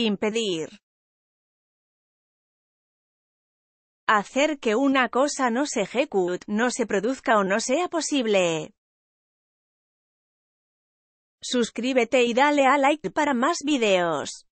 Impedir. Hacer que una cosa no se ejecute, no se produzca o no sea posible. Suscríbete y dale a like para más videos.